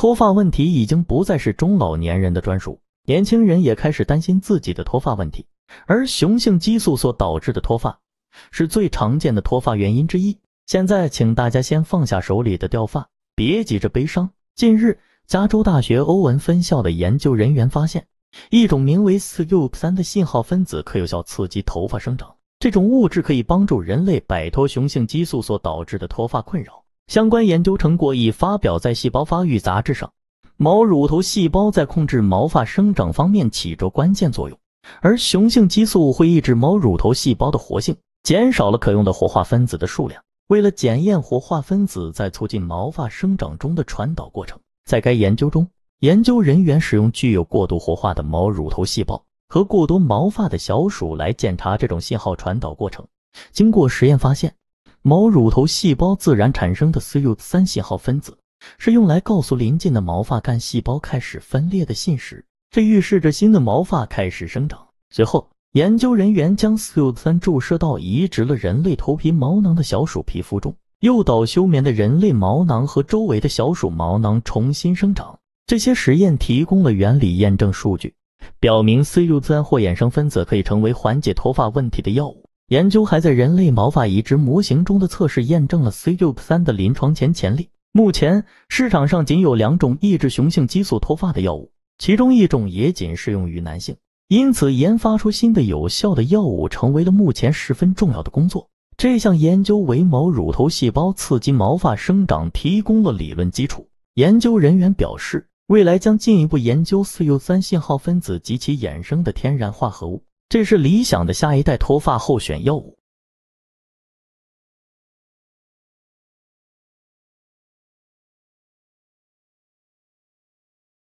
脱发问题已经不再是中老年人的专属，年轻人也开始担心自己的脱发问题。而雄性激素所导致的脱发是最常见的脱发原因之一。现在，请大家先放下手里的掉发，别急着悲伤。近日，加州大学欧文分校的研究人员发现，一种名为 Sloop 三的信号分子可有效刺激头发生长。这种物质可以帮助人类摆脱雄性激素所导致的脱发困扰。相关研究成果已发表在《细胞发育》杂志上。毛乳头细胞在控制毛发生长方面起着关键作用，而雄性激素会抑制毛乳头细胞的活性，减少了可用的活化分子的数量。为了检验活化分子在促进毛发生长中的传导过程，在该研究中，研究人员使用具有过度活化的毛乳头细胞和过多毛发的小鼠来检查这种信号传导过程。经过实验发现。毛乳头细胞自然产生的 Sud 三信号分子是用来告诉临近的毛发干细胞开始分裂的信使，这预示着新的毛发开始生长。随后，研究人员将 Sud 三注射到移植了人类头皮毛囊的小鼠皮肤中，诱导休眠的人类毛囊和周围的小鼠毛囊重新生长。这些实验提供了原理验证数据，表明 Sud 三或衍生分子可以成为缓解脱发问题的药物。研究还在人类毛发移植模型中的测试验证了 C63 的临床前潜力。目前市场上仅有两种抑制雄性激素脱发的药物，其中一种也仅适用于男性，因此研发出新的有效的药物成为了目前十分重要的工作。这项研究为毛乳头细胞刺激毛发生长提供了理论基础。研究人员表示，未来将进一步研究四6 3信号分子及其衍生的天然化合物。这是理想的下一代脱发候选药物。